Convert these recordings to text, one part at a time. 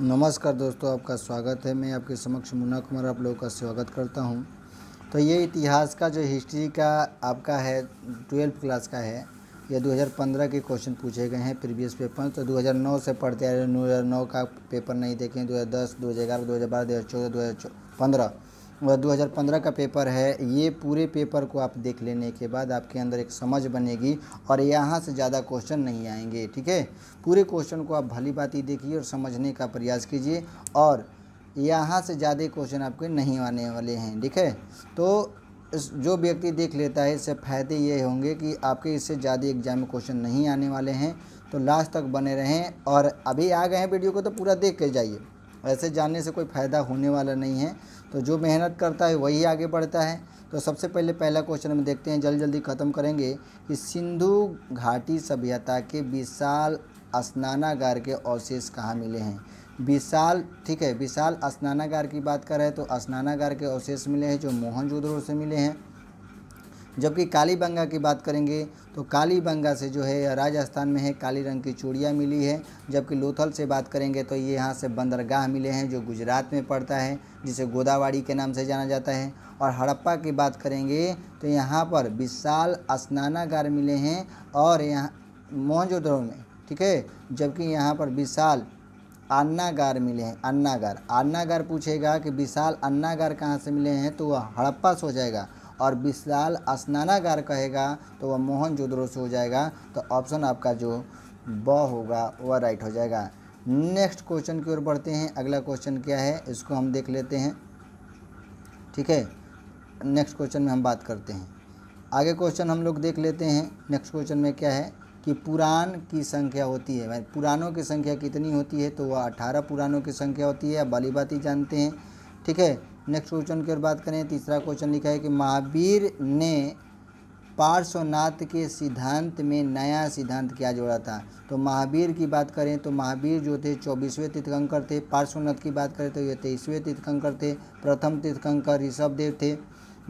नमस्कार दोस्तों आपका स्वागत है मैं आपके समक्ष मुन्ना कुमार आप लोगों का स्वागत करता हूं तो ये इतिहास का जो हिस्ट्री का आपका है ट्वेल्थ क्लास का है ये 2015 के क्वेश्चन पूछे गए हैं प्रीवियस पेपर तो 2009 से पढ़ते आ रहे दो हज़ार नौ का पेपर नहीं देखें दो दो दो हज़ार हजार दस ग्यारह हज़ार चौदह दो हज़ार पंद्रह वह 2015 का पेपर है ये पूरे पेपर को आप देख लेने के बाद आपके अंदर एक समझ बनेगी और यहाँ से ज़्यादा क्वेश्चन नहीं आएंगे ठीक है पूरे क्वेश्चन को आप भली बात ही देखिए और समझने का प्रयास कीजिए और यहाँ से ज़्यादा क्वेश्चन आपके नहीं आने वाले हैं ठीक है तो जो व्यक्ति देख लेता है इससे फ़ायदे ये होंगे कि आपके इससे ज़्यादा एग्जाम में क्वेश्चन नहीं आने वाले हैं तो लास्ट तक बने रहें और अभी आ गए हैं वीडियो को तो पूरा देख के जाइए वैसे जानने से कोई फ़ायदा होने वाला नहीं है तो जो मेहनत करता है वही आगे बढ़ता है तो सबसे पहले पहला क्वेश्चन हम देखते हैं जल्दी जल्दी ख़त्म करेंगे कि सिंधु घाटी सभ्यता के विशाल स्नानागार के अवशेष कहाँ मिले हैं विशाल ठीक है विशाल स्नानागार की बात करें तो स्नानागार के अवशेष मिले हैं जो मोहनजोदड़ो से मिले हैं जबकि काली बंगा की बात करेंगे तो काली बंगा से जो है राजस्थान में है काली रंग की चूड़ियाँ मिली है जबकि लोथल से बात करेंगे तो ये यहाँ से बंदरगाह मिले हैं जो गुजरात में पड़ता है जिसे गोदावाड़ी के नाम से जाना जाता है और हड़प्पा की बात करेंगे तो यहाँ पर विशाल स्नानागार मिले हैं और यहाँ मोहनजोदड़ो में ठीक है जबकि यहाँ पर विशाल अन्नागार मिले हैं अन्नागार अन्नागार पूछेगा कि विशाल अन्नागार कहाँ से मिले हैं तो वह हड़प्पा से हो जाएगा और विशाल स्नानागार कहेगा तो वह मोहन से हो जाएगा तो ऑप्शन आपका जो ब होगा वह राइट हो जाएगा नेक्स्ट क्वेश्चन की ओर बढ़ते हैं अगला क्वेश्चन क्या है इसको हम देख लेते हैं ठीक है नेक्स्ट क्वेश्चन में हम बात करते हैं आगे क्वेश्चन हम लोग देख लेते हैं नेक्स्ट क्वेश्चन में क्या है कि पुराण की संख्या होती है पुराणों की संख्या कितनी होती है तो वह अठारह पुराणों की संख्या होती है आप भली बात ही जानते हैं ठीक है नेक्स्ट क्वेश्चन की ओर बात करें तीसरा क्वेश्चन लिखा है कि महावीर ने पार्श्वनाथ के सिद्धांत में नया सिद्धांत क्या जोड़ा था तो महावीर की बात करें तो महावीर जो थे चौबीसवें तीर्थंकर थे पार्श्वनाथ की बात करें तो ये तेईसवें तीर्थंकर थे प्रथम तीर्थंकर ऋषभदेव थे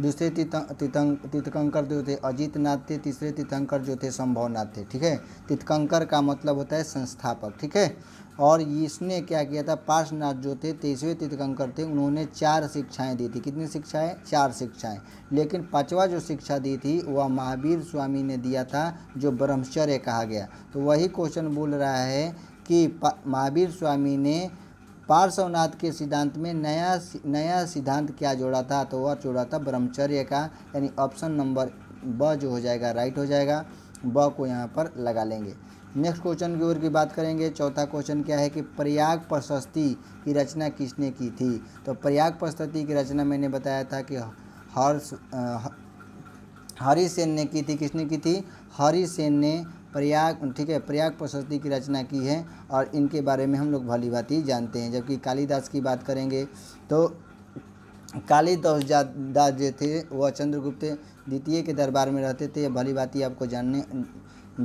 दूसरे तीतंक जो थे अजित नाथ थे तीसरे तीर्थंकर जो थे संभव नाथ थे ठीक है तीतकंकर का मतलब होता है संस्थापक ठीक है और इसने क्या किया था पार्शनाथ जो थे तेईसवें तीर्थंकर थे उन्होंने चार शिक्षाएं दी थी कितनी शिक्षाएं चार शिक्षाएं लेकिन पांचवा जो शिक्षा दी थी वह महावीर स्वामी ने दिया था जो ब्रह्मचर्य कहा गया तो वही क्वेश्चन बोल रहा है कि महावीर स्वामी ने पार्श्वनाथ के सिद्धांत में नया नया सिद्धांत क्या जोड़ा था तो वह जोड़ा था ब्रह्मचर्य का यानी ऑप्शन नंबर ब जो हो जाएगा राइट हो जाएगा ब को यहाँ पर लगा लेंगे नेक्स्ट क्वेश्चन की ओर की बात करेंगे चौथा क्वेश्चन क्या है कि प्रयाग प्रशस्ति की रचना किसने की थी तो प्रयाग प्रशस्ति की रचना मैंने बताया था कि हर्ष हरिसेन ने की थी किसने की थी हरिसेन ने प्रयाग ठीक है प्रयाग प्रशस्ति की रचना की है और इनके बारे में हम लोग भली भांति जानते हैं जबकि कालिदास की बात करेंगे तो कालिदास दास जो थे वह चंद्रगुप्त द्वितीय के दरबार में रहते थे भली भांति आपको जानने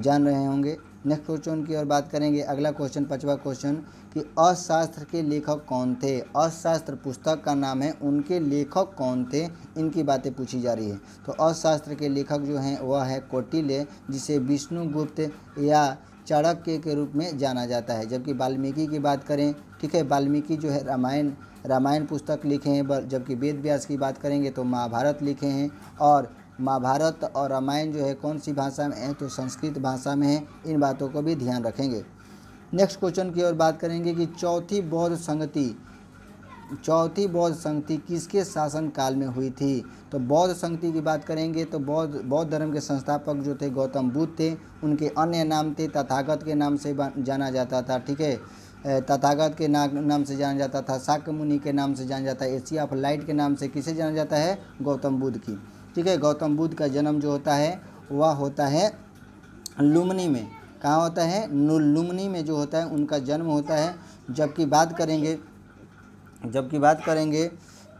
जान रहे होंगे नेक्स्ट क्वेश्चन की ओर बात करेंगे अगला क्वेश्चन पचवा क्वेश्चन कि अशास्त्र के लेखक कौन थे अशास्त्र पुस्तक का नाम है उनके लेखक कौन थे इनकी बातें पूछी जा रही है तो अशास्त्र के लेखक जो हैं वह है कोटिल्य जिसे विष्णुगुप्त या चाणक्य के रूप में जाना जाता है जबकि वाल्मीकि की बात करें ठीक है वाल्मीकि जो है रामायण रामायण पुस्तक लिखे हैं जबकि वेद व्यास की बात करेंगे तो महाभारत लिखे हैं और महाभारत और रामायण जो है कौन सी भाषा में है तो संस्कृत भाषा में है इन बातों को भी ध्यान रखेंगे नेक्स्ट क्वेश्चन की ओर बात करेंगे कि चौथी बौद्ध संगति चौथी बौद्ध संगति किसके शासनकाल में हुई थी तो बौद्ध संगति की बात करेंगे तो बौद्ध बौद्ध धर्म के संस्थापक जो थे गौतम बुद्ध थे उनके अन्य नाम थे तथागत के नाम से जाना जाता था ठीक है तथागत के ना, नाम से जाना जाता था शाक्य मुनि के नाम से जाना जाता है एशिया ऑफ लाइट के नाम से किसे जाना जाता है गौतम बुद्ध की ठीक है गौतम बुद्ध का जन्म जो होता है वह होता है लुमनी में कहाँ होता है लुमनी में जो होता है उनका जन्म होता है जबकि बात करेंगे जबकि बात करेंगे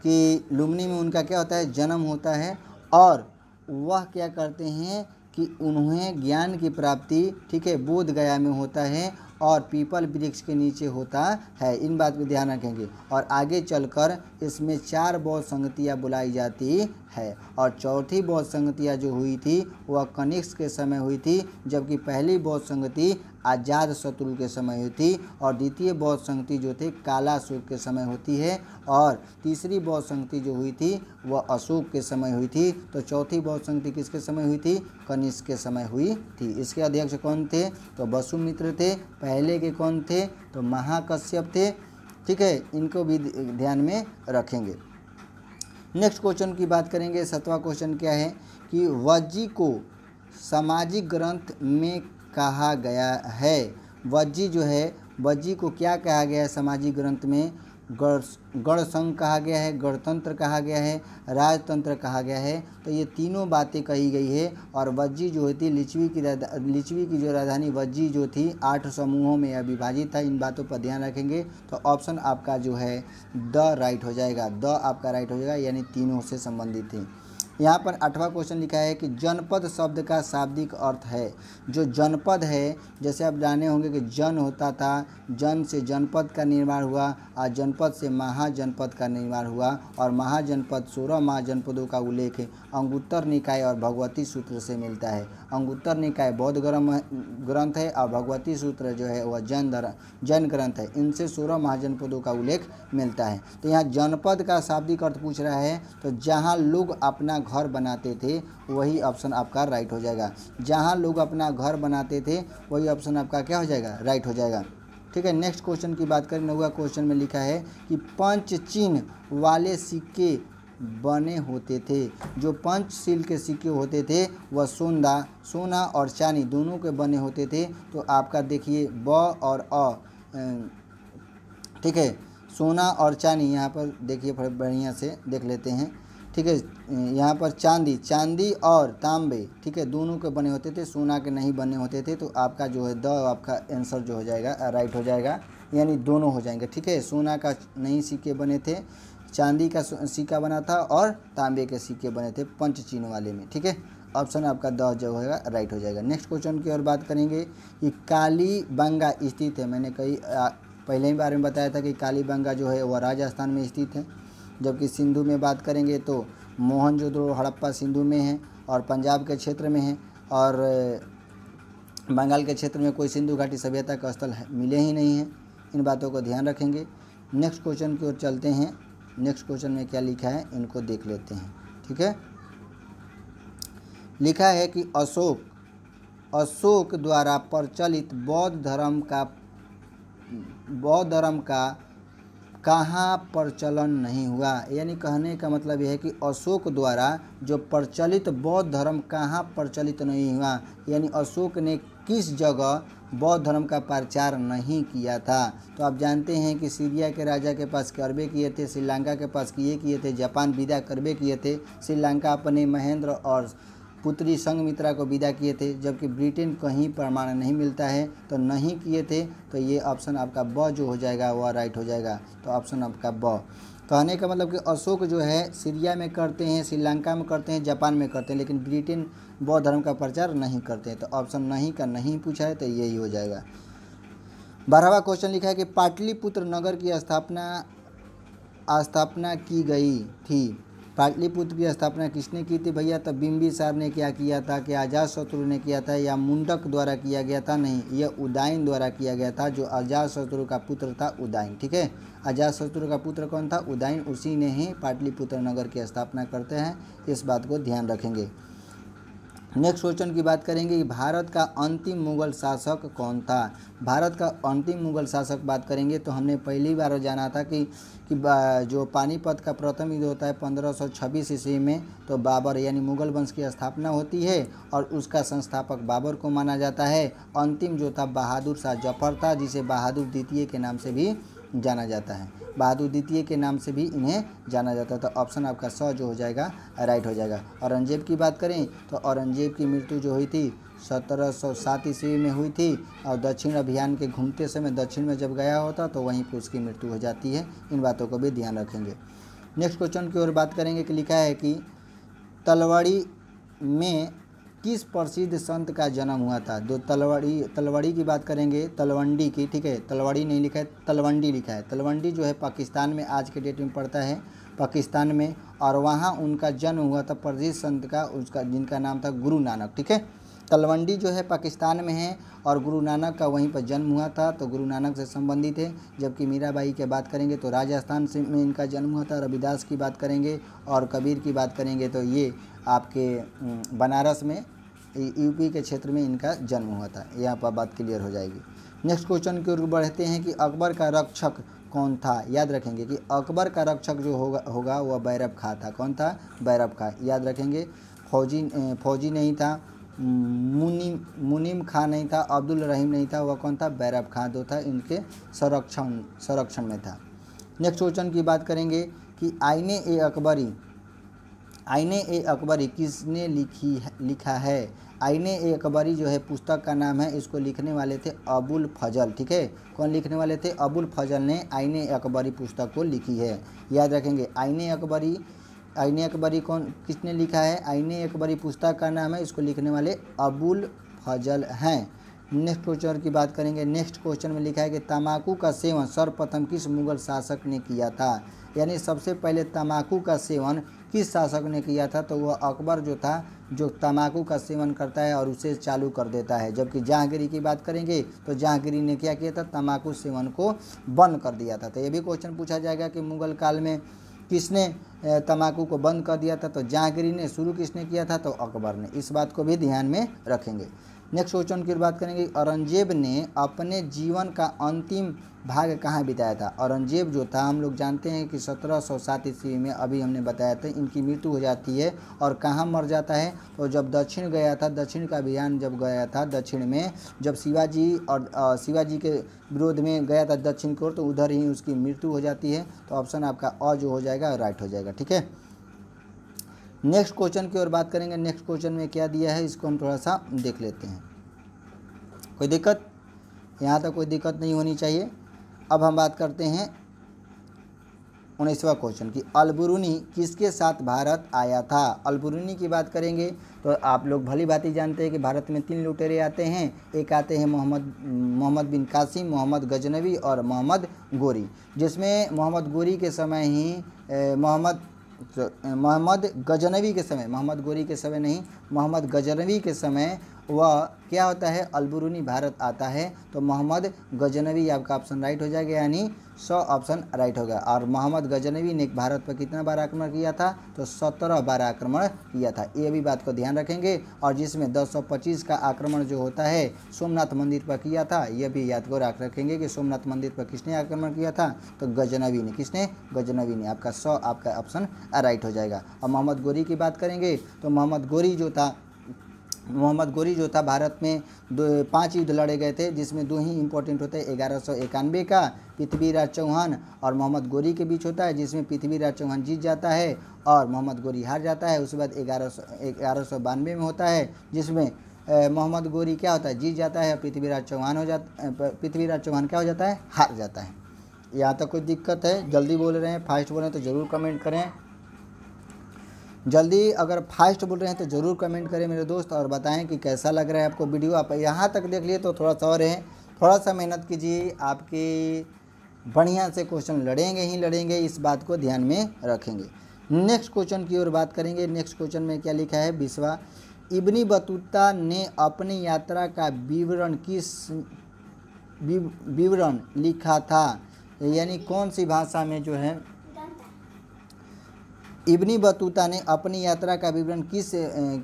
कि लुमनी में उनका क्या होता है जन्म होता है और वह क्या करते हैं कि उन्हें ज्ञान की प्राप्ति ठीक है बोध गया में होता है और पीपल वृक्ष के नीचे होता है इन बात पर ध्यान रखेंगे और आगे चलकर इसमें चार बौद्ध संगतियाँ बुलाई जाती है और चौथी बौद्ध संगतियाँ जो हुई थी वह कनिक्स के समय हुई थी जबकि पहली बौद्ध संगति आज़ाद शत्रु के समय हुई थी और द्वितीय बौद्ध संगति जो थी काला के समय होती है और तीसरी बौद्ध संगति जो हुई थी वह अशोक के समय हुई थी तो चौथी बौद्ध संगति किसके समय हुई थी कनिष्क के समय हुई थी इसके अध्यक्ष कौन थे तो वसुमित्र थे पहले के कौन थे तो महाकश्यप थे ठीक है इनको भी ध्यान में रखेंगे नेक्स्ट क्वेश्चन की बात करेंगे सतवा क्वेश्चन क्या है कि वज्जी को सामाजिक ग्रंथ में कहा गया है वज्जी जो है वज्जी को क्या कहा गया है सामाजिक ग्रंथ में गढ़ गण संघ कहा गया है गणतंत्र कहा गया है राजतंत्र कहा गया है तो ये तीनों बातें कही गई है और वज्जी जो होती लिचवी की लिचवी की जो राजधानी वज्जी जो थी आठ समूहों में अविभाजित था इन बातों पर ध्यान रखेंगे तो ऑप्शन आपका जो है द राइट हो जाएगा द आपका राइट हो जाएगा यानी तीनों से संबंधित थी यहाँ पर आठवां क्वेश्चन लिखा है कि जनपद शब्द का शाब्दिक अर्थ है जो जनपद है जैसे आप जाने होंगे कि जन होता था जन से जनपद का निर्माण हुआ और जनपद से महाजनपद का निर्माण हुआ और महाजनपद सोलह महाजनपदों का उल्लेख अंगुत्तर निकाय और भगवती सूत्र से मिलता है अंगुत्तर निकाय बौद्ध ग्रंथ है और भगवती सूत्र जो है वह जन जन ग्रंथ है इनसे सोलह महाजनपदों का उल्लेख मिलता है तो यहाँ जनपद का शाब्दिक अर्थ पूछ रहा है तो जहाँ लोग अपना घर बनाते थे वही ऑप्शन आपका राइट हो जाएगा जहाँ लोग अपना घर बनाते थे वही ऑप्शन आपका क्या हो जाएगा राइट हो जाएगा ठीक है नेक्स्ट क्वेश्चन की बात करें नौवा क्वेश्चन में लिखा है कि पंच चिन्ह वाले सिक्के बने होते थे जो पंचशील के सिक्के होते थे वह सोंदा सोना और चानी दोनों के बने होते थे तो आपका देखिए ब और अ ठीक है सोना और चानी यहाँ पर देखिए बढ़िया से देख लेते हैं ठीक है यहाँ पर चांदी चांदी और तांबे ठीक है दोनों के बने होते थे सोना के नहीं बने होते थे तो आपका जो है द आपका आंसर जो हो जाएगा राइट हो जाएगा यानी दोनों हो जाएंगे ठीक है सोना का नहीं सिक्के बने थे चांदी का सिक्का बना था और तांबे के सिक्के बने थे पंच चिन्ह वाले में ठीक है ऑप्शन आपका द जो होगा राइट हो जाएगा नेक्स्ट क्वेश्चन की ओर बात करेंगे कि काली बंगा स्थित है मैंने कई पहले ही बारे में बताया था कि कालीबंगा जो है वह राजस्थान में स्थित है जबकि सिंधु में बात करेंगे तो मोहनजोदड़ो हड़प्पा सिंधु में है और पंजाब के क्षेत्र में है और बंगाल के क्षेत्र में कोई सिंधु घाटी सभ्यता का स्थल मिले ही नहीं है इन बातों को ध्यान रखेंगे नेक्स्ट क्वेश्चन की ओर चलते हैं नेक्स्ट क्वेश्चन में क्या लिखा है इनको देख लेते हैं ठीक है लिखा है कि अशोक अशोक द्वारा प्रचलित बौद्ध धर्म का बौद्ध धर्म का कहाँ प्रचलन नहीं हुआ यानी कहने का मतलब यह है कि अशोक द्वारा जो प्रचलित बौद्ध धर्म कहाँ प्रचलित नहीं हुआ यानी अशोक ने किस जगह बौद्ध धर्म का प्रचार नहीं किया था तो आप जानते हैं कि सीरिया के राजा के पास करबे किए थे श्रीलंका के पास किए किए थे जापान विदा करबे किए थे श्रीलंका अपने महेंद्र और पुत्री संगमित्रा को विदा किए थे जबकि ब्रिटेन कहीं प्रमाण नहीं मिलता है तो नहीं किए थे तो ये ऑप्शन आपका ब जो हो जाएगा वह राइट हो जाएगा तो ऑप्शन आपका ब कहने का मतलब कि अशोक जो है सीरिया में करते हैं श्रीलंका में करते हैं जापान में करते हैं लेकिन ब्रिटेन बौद्ध धर्म का प्रचार नहीं करते हैं तो ऑप्शन नहीं का नहीं पूछा है तो यही हो जाएगा बारहवा क्वेश्चन लिखा है कि पाटलिपुत्र नगर की स्थापना स्थापना की गई थी पाटलिपुत्र की स्थापना किसने की थी भैया तो साहब ने क्या किया था कि आजाद शत्रु ने किया था या मुंडक द्वारा किया गया था नहीं यह उदायन द्वारा किया गया था जो आजाद शत्रु का पुत्र था उदायन ठीक है आजाद शत्रु का पुत्र कौन था उदायन उसी ने ही पाटलिपुत्र नगर की स्थापना करते हैं इस बात को ध्यान रखेंगे नेक्स्ट क्वेश्चन की बात करेंगे कि भारत का अंतिम मुगल शासक कौन था भारत का अंतिम मुगल शासक बात करेंगे तो हमने पहली बार जाना था कि कि जो पानीपत का प्रथम युद्ध होता है 1526 ईस्वी में तो बाबर यानी मुगल वंश की स्थापना होती है और उसका संस्थापक बाबर को माना जाता है अंतिम जो था बहादुर शाह जफर था जिसे बहादुर द्वितीय के नाम से भी जाना जाता है बहादुर द्वितीय के नाम से भी इन्हें जाना जाता था ऑप्शन तो आपका सौ जो हो जाएगा राइट हो जाएगा औरंगजेब की बात करें तो औरंगजेब की मृत्यु जो हुई थी सत्रह सौ सात ईस्वी में हुई थी और दक्षिण अभियान के घूमते समय दक्षिण में जब गया होता तो वहीं पर उसकी मृत्यु हो जाती है इन बातों को भी ध्यान रखेंगे नेक्स्ट क्वेश्चन की ओर बात करेंगे कि लिखा है कि तलवाड़ी में किस प्रसिद्ध संत का जन्म हुआ था जो तलवड़ी तलवड़ी की बात करेंगे तलवंडी की ठीक है तलवाड़ी नहीं लिखा है तलवंडी लिखा है तलवंडी जो है पाकिस्तान में आज के डेट में पड़ता है पाकिस्तान में और वहाँ उनका जन्म हुआ था प्रसिद्ध संत का उसका जिनका नाम था गुरु नानक ठीक है तलवंडी जो है पाकिस्तान में है और गुरु नानक का वहीं पर जन्म हुआ था तो गुरु नानक से संबंधित है जबकि मीराबाई की बात करेंगे तो राजस्थान से में इनका जन्म हुआ था रविदास की बात करेंगे और कबीर की बात करेंगे तो ये आपके बनारस में यूपी के क्षेत्र में इनका जन्म हुआ था यहाँ पर बात क्लियर हो जाएगी नेक्स्ट क्वेश्चन की ओर बढ़ते हैं कि अकबर का रक्षक कौन था याद रखेंगे कि अकबर का रक्षक जो होगा होगा वह बैरव खां था कौन था बैरव खां याद रखेंगे फौजी फौजी नहीं था मुनिम मुनिम खां नहीं था अब्दुल रहीम नहीं था वह कौन था बैरव खां दो था इनके संरक्षण संरक्षण में था नेक्स्ट क्वेश्चन की बात करेंगे कि आईने ए अकबरी आईने ए अकबरी किसने लिखी लिखा है आईने अकबरी जो है पुस्तक का नाम है इसको लिखने वाले थे अबुल फजल ठीक है कौन लिखने वाले थे अबुल फजल ने आईने अकबरी पुस्तक को लिखी है याद रखेंगे आईने अकबरी आईने अकबरी कौन किसने लिखा है आईने अकबरी पुस्तक का नाम है इसको लिखने वाले अबुल फजल हैं नेक्स्ट क्वेश्चन की बात करेंगे नेक्स्ट क्वेश्चन में लिखा है कि तमाकू का सेवन सर्वप्रथम किस मुगल शासक ने किया था यानी सबसे पहले तमाकू का सेवन किस शासक ने किया था तो वह अकबर जो था जो तम्बाकू का सेवन करता है और उसे चालू कर देता है जबकि जहांगीरी की बात करेंगे तो जहांगीरी ने क्या किया था तम्बाकू सेवन को बंद कर दिया था तो ये भी क्वेश्चन पूछा जाएगा कि मुगल काल में किसने तम्बाकू को बंद कर दिया था तो जहांगीरी ने शुरू किसने किया था तो अकबर ने इस बात को भी ध्यान में रखेंगे नेक्स्ट क्वेश्चन की बात करेंगे औरंगजेब ने अपने जीवन का अंतिम भाग कहाँ बिताया था औरंगजेब जो था हम लोग जानते हैं कि 1707 ईस्वी में अभी हमने बताया था इनकी मृत्यु हो जाती है और कहाँ मर जाता है तो जब दक्षिण गया था दक्षिण का अभियान जब गया था दक्षिण में जब शिवाजी और शिवाजी के विरोध में गया था दक्षिण की ओर तो उधर ही उसकी मृत्यु हो जाती है तो ऑप्शन आपका अ जो हो जाएगा राइट हो जाएगा ठीक है नेक्स्ट क्वेश्चन की ओर बात करेंगे नेक्स्ट क्वेश्चन में क्या दिया है इसको हम थोड़ा सा देख लेते हैं कोई दिक्कत यहाँ तक कोई दिक्कत नहीं होनी चाहिए अब हम बात करते हैं उन्नीसवा क्वेश्चन की अलबरूनी किसके साथ भारत आया था अलबरूनी की बात करेंगे तो आप लोग भली भांति जानते हैं कि भारत में तीन लुटेरे आते हैं एक आते हैं मोहम्मद मोहम्मद बिन कासिम मोहम्मद गजनवी और मोहम्मद गोरी जिसमें मोहम्मद गोरी के समय ही मोहम्मद मोहम्मद गजनवी के समय मोहम्मद गोरी के समय नहीं मोहम्मद गजनवी के समय वह क्या होता है अलबरूनी भारत आता है तो मोहम्मद गजनवी आपका ऑप्शन राइट हो जाएगा यानी सौ ऑप्शन राइट हो गया और मोहम्मद गजनवी ने भारत पर कितना बार आक्रमण किया था तो सत्रह बार आक्रमण किया था ये भी बात को ध्यान रखेंगे और जिसमें सौ पच्चीस का आक्रमण जो होता है सोमनाथ मंदिर पर किया था यह भी याद को रख रखेंगे कि सोमनाथ मंदिर पर किसने आक्रमण किया था तो गजनवी ने किसने गजनवी ने आपका सौ आपका ऑप्शन राइट हो जाएगा और मोहम्मद गोरी की बात करेंगे तो मोहम्मद गोरी जो था मोहम्मद गोरी जो था भारत में दो पाँच युद्ध लड़े गए थे जिसमें दो ही इम्पोर्टेंट होते हैं ग्यारह सौ इक्यानवे का पृथ्वीराज चौहान और मोहम्मद गोरी के बीच होता है जिसमें पृथ्वीराज चौहान जीत जाता है और मोहम्मद गोरी हार जाता है उसके बाद ग्यारह सौ ग्यारह सौ बानवे में होता है जिसमें मोहम्मद गोरी क्या होता है जीत जाता है पृथ्वीराज चौहान हो जाता पृथ्वीराज चौहान क्या हो जाता है हार जाता है यहाँ तक कोई दिक्कत है जल्दी बोल रहे हैं फास्ट बोल रहे हैं तो ज़रूर कमेंट करें जल्दी अगर फास्ट बोल रहे हैं तो ज़रूर कमेंट करें मेरे दोस्त और बताएं कि कैसा लग रहा है आपको वीडियो आप यहाँ तक देख लिए तो थोड़ा सा और रहें थोड़ा सा मेहनत कीजिए आपके बढ़िया से क्वेश्चन लड़ेंगे ही लड़ेंगे इस बात को ध्यान में रखेंगे नेक्स्ट क्वेश्चन की ओर बात करेंगे नेक्स्ट क्वेश्चन में क्या लिखा है बीसवा इबनी बतूता ने अपनी यात्रा का विवरण किस विवरण लिखा था यानी कौन सी भाषा में जो है इब्नी बतूता ने अपनी यात्रा का विवरण किस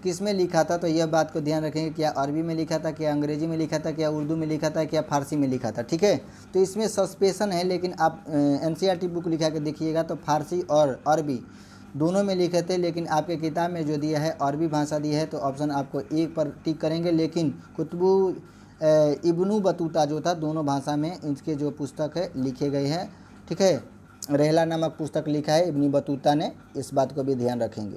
किस में लिखा था तो यह बात को ध्यान रखेंगे क्या अरबी में लिखा था क्या अंग्रेजी में लिखा था क्या उर्दू में लिखा था क्या फारसी में लिखा था ठीक है तो इसमें सस्पेशन है लेकिन आप एन बुक लिखा के देखिएगा तो फारसी और अरबी दोनों में लिखे थे लेकिन आपके किताब में जो दिया है अरबी भाषा दी है तो ऑप्शन आपको एक पर टिक करेंगे लेकिन कुतबू इब्नू बतूता जो था दोनों भाषा में इनके जो पुस्तक है लिखे गए हैं ठीक है रहला नामक पुस्तक लिखा है इब्नी बतूता ने इस बात को भी ध्यान रखेंगे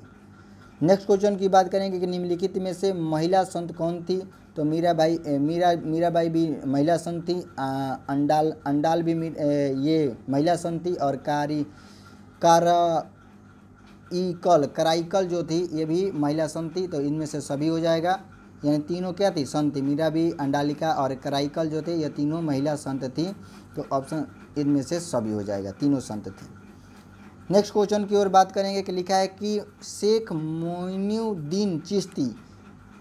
नेक्स्ट क्वेश्चन की बात करेंगे कि निम्नलिखित में से महिला संत कौन थी तो मीरा भाई ए, मीरा मीराबाई भी महिला संत थी आ, अंडाल अंडाल भी ए, ये महिला संत थी और कारी कराइकल कराइकल जो थी ये भी महिला संत थी तो इनमें से सभी हो जाएगा यानी तीनों क्या थी संत थी मीरा भी अंडालिका और कराइकल जो थे ये तीनों महिला संत थी तो ऑप्शन इनमें से सभी हो जाएगा तीनों संत थे नेक्स्ट क्वेश्चन की ओर बात करेंगे कि लिखा है कि शेख मोइनुद्दीन चिश्ती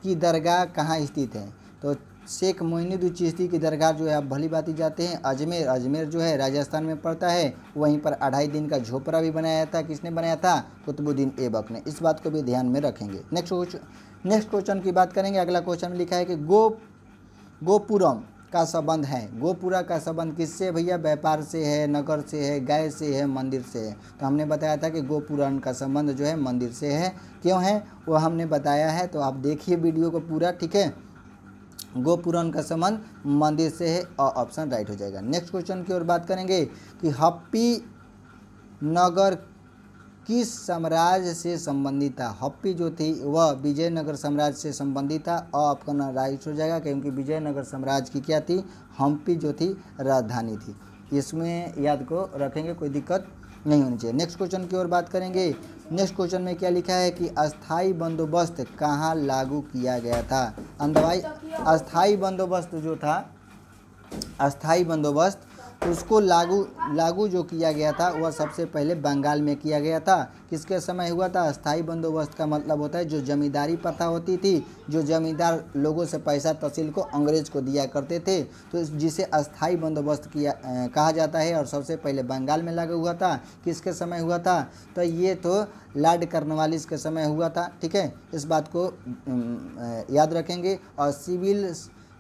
की दरगाह कहाँ स्थित है तो शेख मोइनुद्दीन चिश्ती की दरगाह जो है आप भली बात ही जाते हैं अजमेर अजमेर जो है राजस्थान में पड़ता है वहीं पर अढ़ाई दिन का झोपड़ा भी बनाया था किसने बनाया था कुतुबुद्दीन ऐबक ने इस बात को भी ध्यान में रखेंगे नेक्स्ट क्वेश्चन नेक्स्ट क्वेश्चन की बात करेंगे अगला क्वेश्चन में लिखा है कि गो गोपुरम का संबंध है गोपुरा का संबंध किससे भैया व्यापार से है नगर से है गाय से है मंदिर से है तो हमने बताया था कि गोपुराण का संबंध जो है मंदिर से है क्यों है वो हमने बताया है तो आप देखिए वीडियो को पूरा ठीक है गोपुराण का संबंध मंदिर से है और ऑप्शन राइट हो जाएगा नेक्स्ट क्वेश्चन की ओर बात करेंगे कि हप्पी नगर किस साम्राज्य से संबंधित था हप्पी जो थी वह विजयनगर साम्राज्य से संबंधित था और आपका ना राइट हो जाएगा क्योंकि विजयनगर साम्राज्य की क्या थी हम्पी जो थी राजधानी थी इसमें याद को रखेंगे कोई दिक्कत नहीं होनी चाहिए नेक्स्ट क्वेश्चन की ओर बात करेंगे नेक्स्ट क्वेश्चन में क्या लिखा है कि अस्थाई बंदोबस्त कहाँ लागू किया गया था अंदवाई अस्थाई बंदोबस्त जो था अस्थाई बंदोबस्त उसको लागू लागू जो किया गया था वह सबसे पहले बंगाल में किया गया था किसके समय हुआ था स्थायी बंदोबस्त का मतलब होता है जो जमींदारी प्रथा होती थी जो जमींदार लोगों से पैसा तहसील को अंग्रेज को दिया करते थे तो जिसे अस्थाई बंदोबस्त किया आ, कहा जाता है और सबसे पहले बंगाल में लागू हुआ था किसके समय हुआ था तो ये तो लाड कर्नवालिस के समय हुआ था ठीक है इस बात को याद रखेंगे और सिविल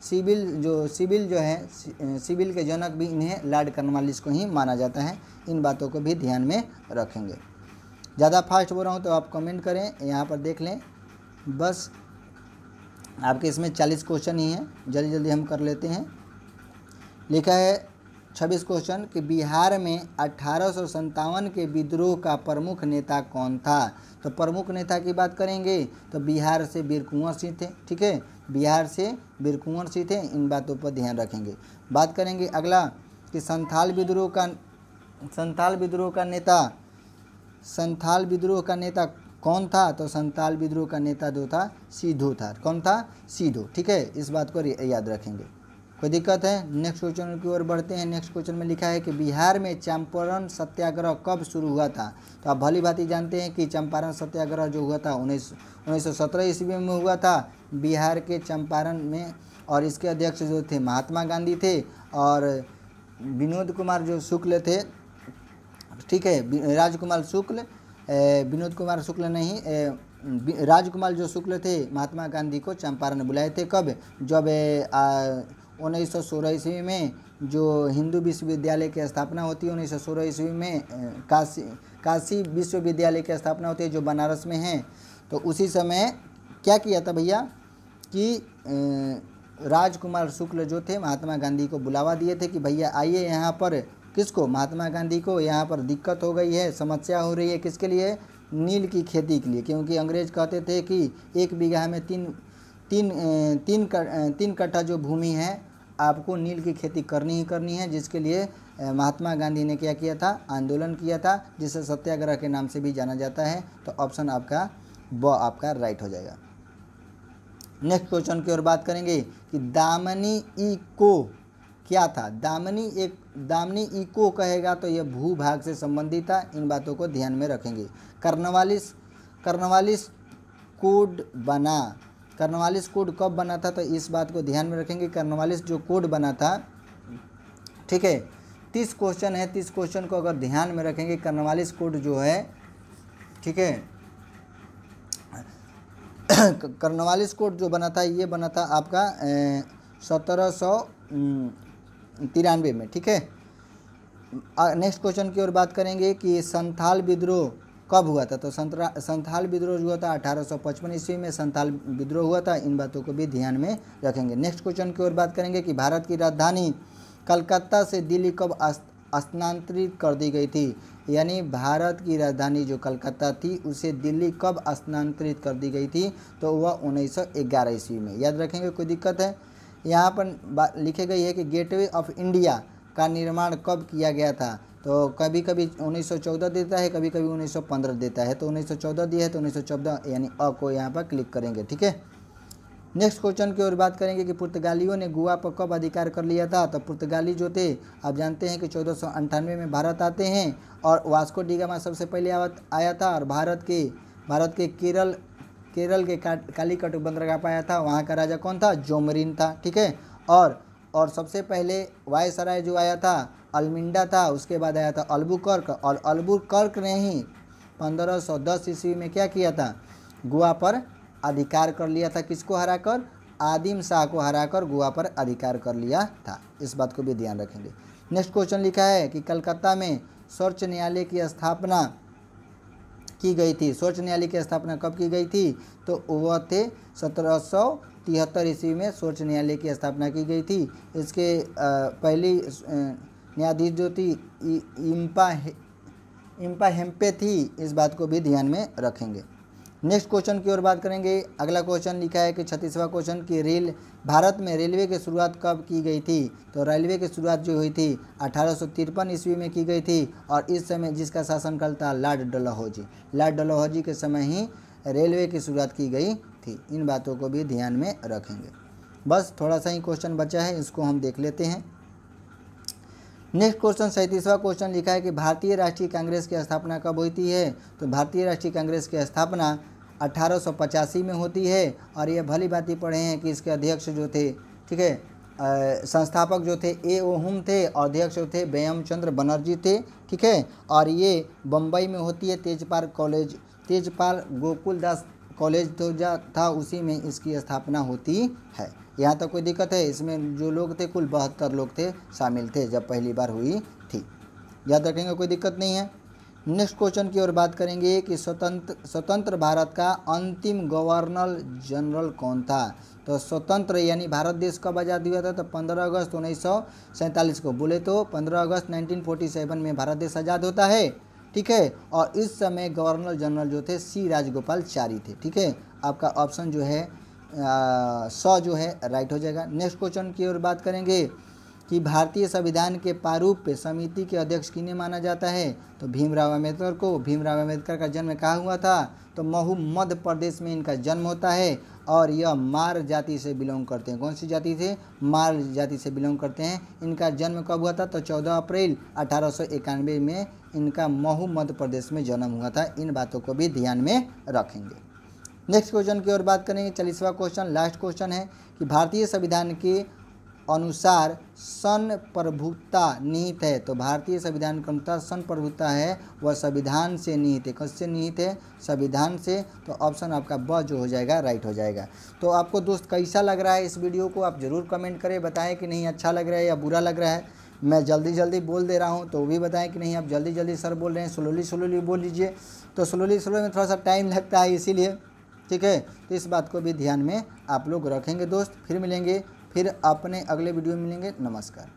सिविल जो सिविल जो है सिविल के जनक भी इन्हें लॉर्ड कर्नवालिस को ही माना जाता है इन बातों को भी ध्यान में रखेंगे ज़्यादा फास्ट बोल रहा हूँ तो आप कमेंट करें यहाँ पर देख लें बस आपके इसमें चालीस क्वेश्चन ही हैं जल्दी जल्दी हम कर लेते हैं लिखा है छब्बीस क्वेश्चन कि बिहार में अठारह के विद्रोह का प्रमुख नेता कौन था तो प्रमुख नेता की बात करेंगे तो बिहार से वीर कुंवर सिंह थे ठीक है बिहार से बिरकुंवर से थे इन बातों पर ध्यान रखेंगे बात करेंगे अगला कि संथाल विद्रोह का संथाल विद्रोह का नेता संथाल विद्रोह का नेता कौन था तो संथाल विद्रोह का नेता जो था सीधो था कौन था सीधो ठीक है इस बात को याद रखेंगे कोई दिक्कत है नेक्स्ट क्वेश्चन की ओर बढ़ते हैं नेक्स्ट क्वेश्चन में लिखा है कि बिहार में चंपारण सत्याग्रह कब शुरू हुआ था तो आप भली भांति जानते हैं कि चंपारण सत्याग्रह जो हुआ था उन्नीस उन्नीस सौ सत्रह ईस्वी में हुआ था बिहार के चंपारण में और इसके अध्यक्ष जो थे महात्मा गांधी थे और विनोद कुमार जो शुक्ल थे ठीक है राजकुमार शुक्ल विनोद कुमार शुक्ल नहीं ए, राजकुमार जो शुक्ल थे महात्मा गांधी को चंपारण बुलाए थे कब जब उन्नीस सौ ईस्वी में जो हिंदू विश्वविद्यालय की स्थापना होती है उन्नीस सौ ईस्वी में काशी काशी विश्वविद्यालय की स्थापना होती है जो बनारस में है तो उसी समय क्या किया था भैया कि राजकुमार शुक्ल जो थे महात्मा गांधी को बुलावा दिए थे कि भैया आइए यहाँ पर किसको महात्मा गांधी को यहाँ पर दिक्कत हो गई है समस्या हो रही है किसके लिए नील की खेती के लिए क्योंकि अंग्रेज कहते थे कि एक बीघा में तीन तीन तीन तीन कट्ठा जो भूमि है आपको नील की खेती करनी ही करनी है जिसके लिए महात्मा गांधी ने क्या किया था आंदोलन किया था जिसे सत्याग्रह के नाम से भी जाना जाता है तो ऑप्शन आपका ब आपका राइट हो जाएगा नेक्स्ट क्वेश्चन की ओर बात करेंगे कि दामनी इको क्या था दामनी एक दामनी इको कहेगा तो यह भू भाग से संबंधित था इन बातों को ध्यान में रखेंगे कर्नवालिस कर्नवालिस कोड बना कर्नवालिस कोड कब बना था तो इस बात को ध्यान में रखेंगे कर्नवालिस जो कोड बना था ठीक है तीस क्वेश्चन है तीस क्वेश्चन को अगर ध्यान में रखेंगे कर्नवालिस कोड जो है ठीक है कर्नवालिस कोड जो बना था ये बना था आपका सत्रह सौ तिरानवे में ठीक है नेक्स्ट क्वेश्चन की ओर बात करेंगे कि संथाल विद्रोह कब हुआ था तो संतरा संथाल विद्रोह हुआ था 1855 ईस्वी में संथाल विद्रोह हुआ था इन बातों को भी ध्यान में रखेंगे नेक्स्ट क्वेश्चन की ओर बात करेंगे कि भारत की राजधानी कलकत्ता से दिल्ली कब स्थानांतरित कर दी गई थी यानी भारत की राजधानी जो कलकत्ता थी उसे दिल्ली कब स्थानांतरित कर दी गई थी तो वह 1911 ईस्वी में याद रखेंगे कोई दिक्कत है यहाँ पर लिखे गई है कि गेटवे ऑफ इंडिया का निर्माण कब किया गया था तो कभी कभी 1914 देता है कभी कभी 1915 देता है तो 1914 दिया है तो 1914 यानी अ को यहाँ पर क्लिक करेंगे ठीक है नेक्स्ट क्वेश्चन की ओर बात करेंगे कि पुर्तगालियों ने गोवा पर कब अधिकार कर लिया था तो पुर्तगाली जो थे आप जानते हैं कि चौदह में भारत आते हैं और वास्को डिगामा सबसे पहले आया था और भारत के भारत के केरल केरल के कालीकट बंदरगाह पाया था वहाँ का राजा कौन था जोमरीन था ठीक है और और सबसे पहले वायसराय जो आया था अलमिंडा था उसके बाद आया था कर्क और कर्क ने ही 1510 ईस्वी में क्या किया था गोवा पर अधिकार कर लिया था किसको हराकर आदिम शाह को हराकर गोवा पर अधिकार कर लिया था इस बात को भी ध्यान रखेंगे नेक्स्ट क्वेश्चन लिखा है कि कलकत्ता में सर्वोच्च न्यायालय की स्थापना की गई थी सर्वोच्च न्यायालय की स्थापना कब की गई थी तो वह थे सत्रह तिहत्तर ईस्वी में सर्वोच्च न्यायालय की स्थापना की गई थी इसके पहली न्यायाधीश जो थी इम्पा इम्पा हेम्पे थी इस बात को भी ध्यान में रखेंगे नेक्स्ट क्वेश्चन की ओर बात करेंगे अगला क्वेश्चन लिखा है कि छत्तीसवा क्वेश्चन कि रेल भारत में रेलवे की शुरुआत कब की गई थी तो रेलवे की शुरुआत जो हुई थी अठारह ईस्वी में की गई थी और इस समय जिसका शासनकाल था लॉर्ड डलहौजी लॉर्ड डलहौजी के समय ही रेलवे की शुरुआत की गई थी इन बातों को भी ध्यान में रखेंगे बस थोड़ा सा ही क्वेश्चन बचा है इसको हम देख लेते हैं नेक्स्ट क्वेश्चन सैंतीसवा क्वेश्चन लिखा है कि भारतीय राष्ट्रीय कांग्रेस की स्थापना कब होती है तो भारतीय राष्ट्रीय कांग्रेस की स्थापना अठारह में होती है और ये भली बात ही पढ़े हैं कि इसके अध्यक्ष जो थे ठीक है संस्थापक जो थे ए ओ हुम थे और अध्यक्ष जो थे बेयम चंद्र बनर्जी थे ठीक है और ये बम्बई में होती है तेजपाल कॉलेज तेजपाल गोकुलदास कॉलेज तो जा था उसी में इसकी स्थापना होती है यहाँ तक कोई दिक्कत है इसमें जो लोग थे कुल बहत्तर लोग थे शामिल थे जब पहली बार हुई थी याद रखेंगे कोई दिक्कत नहीं है नेक्स्ट क्वेश्चन की ओर बात करेंगे कि स्वतंत्र स्वतंत्र भारत का अंतिम गवर्नर जनरल कौन था तो स्वतंत्र यानी भारत देश कब आज़ाद हुआ था तो 15 अगस्त उन्नीस को बोले तो 15 अगस्त 1947 में भारत देश आज़ाद होता है ठीक है और इस समय गवर्नर जनरल जो थे सी राजगोपालचारी थे ठीक है आपका ऑप्शन जो है सौ जो है राइट हो जाएगा नेक्स्ट क्वेश्चन की ओर बात करेंगे कि भारतीय संविधान के प्रारूप पे समिति के अध्यक्ष किन्हें माना जाता है तो भीमराव अम्बेडकर को भीमराव अम्बेडकर का जन्म कहाँ हुआ था तो महू मध्य प्रदेश में इनका जन्म होता है और यह मार जाति से बिलोंग करते हैं कौन सी जाति से मार जाति से बिलोंग करते हैं इनका जन्म कब हुआ था तो 14 अप्रैल अठारह में इनका महू मध्य प्रदेश में जन्म हुआ था इन बातों को भी ध्यान में रखेंगे नेक्स्ट क्वेश्चन की ओर बात करेंगे चालीसवा क्वेश्चन लास्ट क्वेश्चन है कि भारतीय संविधान की अनुसार सन प्रभुता निहित है तो भारतीय संविधान के अनुसार सन प्रभुता है वह संविधान से निहित है से निहित है संविधान से तो ऑप्शन आपका ब जो हो जाएगा राइट हो जाएगा तो आपको दोस्त कैसा लग रहा है इस वीडियो को आप ज़रूर कमेंट करें बताएं कि नहीं अच्छा लग रहा है या बुरा लग रहा है मैं जल्दी जल्दी बोल दे रहा हूँ तो भी बताएं कि नहीं आप जल्दी जल्दी सर बोल रहे हैं स्लोली स्लोली बोल लीजिए तो स्लोली स्लोली में थोड़ा सा टाइम लगता है इसीलिए ठीक है तो इस बात को भी ध्यान में आप लोग रखेंगे दोस्त फिर मिलेंगे फिर अपने अगले वीडियो में मिलेंगे नमस्कार